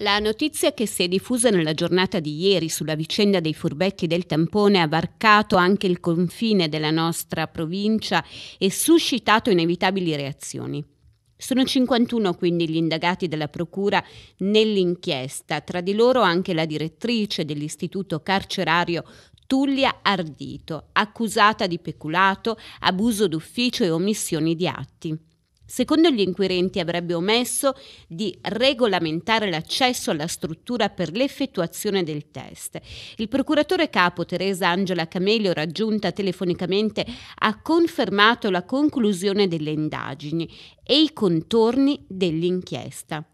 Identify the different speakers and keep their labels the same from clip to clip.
Speaker 1: La notizia che si è diffusa nella giornata di ieri sulla vicenda dei furbetti del tampone ha varcato anche il confine della nostra provincia e suscitato inevitabili reazioni. Sono 51 quindi gli indagati della Procura nell'inchiesta, tra di loro anche la direttrice dell'istituto carcerario Tullia Ardito, accusata di peculato, abuso d'ufficio e omissioni di atti. Secondo gli inquirenti avrebbe omesso di regolamentare l'accesso alla struttura per l'effettuazione del test. Il procuratore capo Teresa Angela Camelio, raggiunta telefonicamente, ha confermato la conclusione delle indagini e i contorni dell'inchiesta.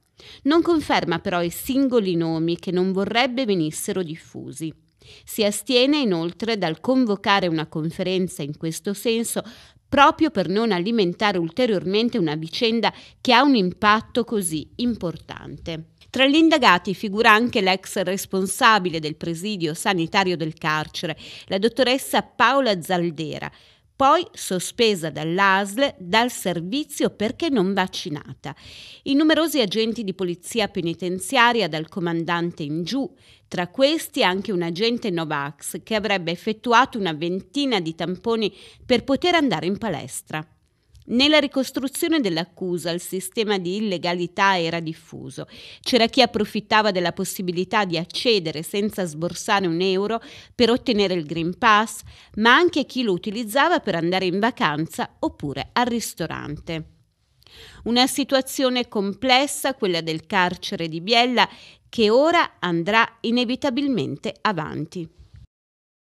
Speaker 1: Non conferma però i singoli nomi che non vorrebbe venissero diffusi. Si astiene inoltre dal convocare una conferenza in questo senso proprio per non alimentare ulteriormente una vicenda che ha un impatto così importante. Tra gli indagati figura anche l'ex responsabile del presidio sanitario del carcere, la dottoressa Paola Zaldera, poi sospesa dall'ASL dal servizio perché non vaccinata. I numerosi agenti di polizia penitenziaria dal comandante in giù, tra questi anche un agente Novax che avrebbe effettuato una ventina di tamponi per poter andare in palestra. Nella ricostruzione dell'accusa il sistema di illegalità era diffuso. C'era chi approfittava della possibilità di accedere senza sborsare un euro per ottenere il Green Pass, ma anche chi lo utilizzava per andare in vacanza oppure al ristorante. Una situazione complessa, quella del carcere di Biella, che ora andrà inevitabilmente avanti.